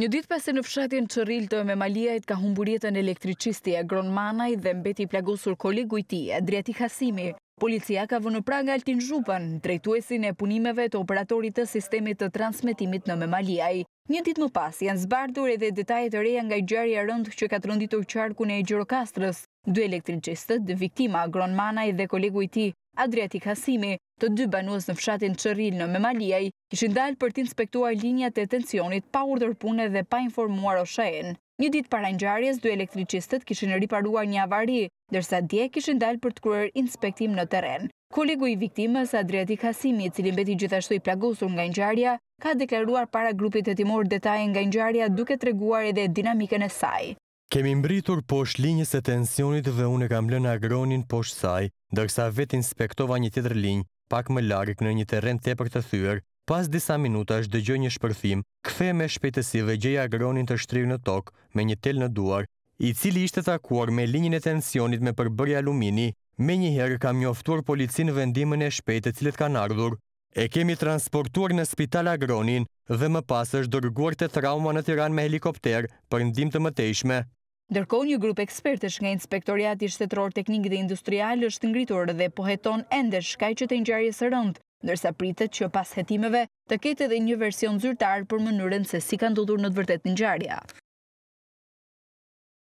Një ditë pas në fshatin që rilë të me Maliajt ka humburjetën elektricisti e Gron Manaj dhe mbeti plagosur kolegu i ti, Adriati Hasimi. Policia ka vënë pra nga altin zhupën, drejtuesin e punimeve të operatorit të sistemi të transmitimit në Memaliaj. Një dit më pas janë zbardur edhe detajet të reja nga i gjarja rëndë që ka të rënditur qarku në e Gjirokastrës. Dy elektricistët, dë viktima, Gronmanaj dhe kolegu i ti, Adriati Kasimi, të dy banuës në fshatin Qëril në Memaliaj, ishin dalë për t'inspektuar linjat e tensionit pa urdër pune dhe pa informuar o shajen. Një ditë para njëjarjes, dy elektricistët kishin riparuar një avari, dërsa dje kishin dalë për të kryer inspektim në teren. Kolegu i viktimës, Adriati Kasimi, cili mbeti gjithashtu i plagosur nga njëjarja, ka deklaruar para grupit e timor detaj nga njëjarja duke treguar edhe dinamiken e saj. Kemi mbritur posh linjës e tensionit dhe unë e kam lënë agronin posh saj, dërsa vet inspektova një tjetër linjë, pak më larik në një teren të e për të thyër, pas disa minuta është dëgjoj një shpërthim, këthe me shpejtësi dhe gjeja agronin të shtrirë në tokë me një tel në duar, i cili ishte takuar me linjën e tensionit me përbërja alumini, me një herë kam njoftuar policin vendimën e shpejtë e cilët kan ardhur, e kemi transportuar në spital agronin dhe më pas është dërguar të trauma në tiran me helikopter për ndim të mëtejshme. Ndërko një grup ekspertës nga inspektoriati shtetëror teknik dhe industrial është ngritur dhe poheton ende shkaj që të njëjarje së rëndë, nërsa pritët që pas hetimeve të kete dhe një version zyrtar për mënyrën se si kanë dudur në të vërtet njëjarja.